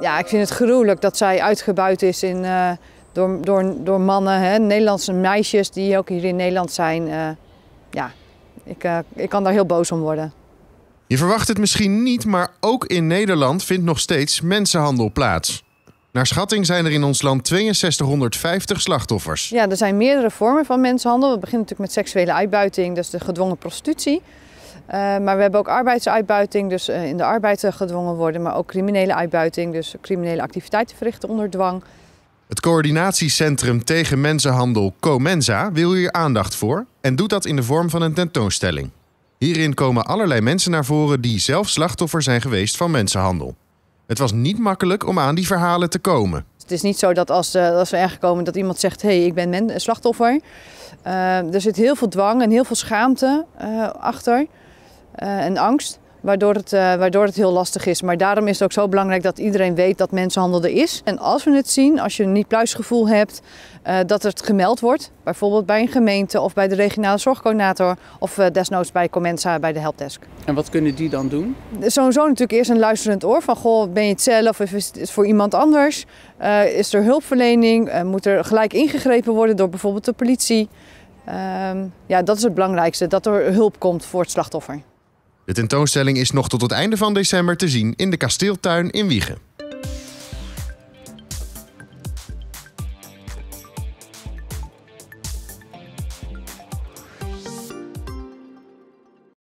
Ja, ik vind het gruwelijk dat zij uitgebuit is in, eh, door, door, door mannen, hè, Nederlandse meisjes die ook hier in Nederland zijn. Eh, ja, ik, eh, ik kan daar heel boos om worden. Je verwacht het misschien niet, maar ook in Nederland vindt nog steeds mensenhandel plaats. Naar schatting zijn er in ons land 6250 slachtoffers. Ja, er zijn meerdere vormen van mensenhandel. We beginnen natuurlijk met seksuele uitbuiting, dus de gedwongen prostitutie. Eh, maar we hebben ook arbeidsuitbuiting, dus eh, in de arbeid eh, gedwongen worden, maar ook criminele uitbuiting, dus criminele activiteiten verrichten onder dwang. Het coördinatiecentrum tegen mensenhandel Comensa wil hier aandacht voor en doet dat in de vorm van een tentoonstelling. Hierin komen allerlei mensen naar voren die zelf slachtoffer zijn geweest van mensenhandel. Het was niet makkelijk om aan die verhalen te komen. Het is niet zo dat als, als we ergens komen dat iemand zegt: hé, hey, ik ben slachtoffer. er zit heel veel dwang en heel veel schaamte achter. Eh, en angst. Waardoor het, eh, waardoor het heel lastig is. Maar daarom is het ook zo belangrijk dat iedereen weet dat mensenhandel er is. En als we het zien, als je een niet-pluisgevoel hebt, eh, dat het gemeld wordt. Bijvoorbeeld bij een gemeente of bij de regionale zorgcoördinator of desnoods bij Comensa bij de helpdesk. En wat kunnen die dan doen? Sowieso natuurlijk eerst een luisterend oor van goh, ben je het zelf of is het voor iemand anders? is er hulpverlening? moet er gelijk ingegrepen worden door bijvoorbeeld de politie? Ehm, ja, dat is het belangrijkste, dat er hulp komt voor het slachtoffer. De tentoonstelling is nog tot het einde van december te zien in de Kasteeltuin in Wiegen.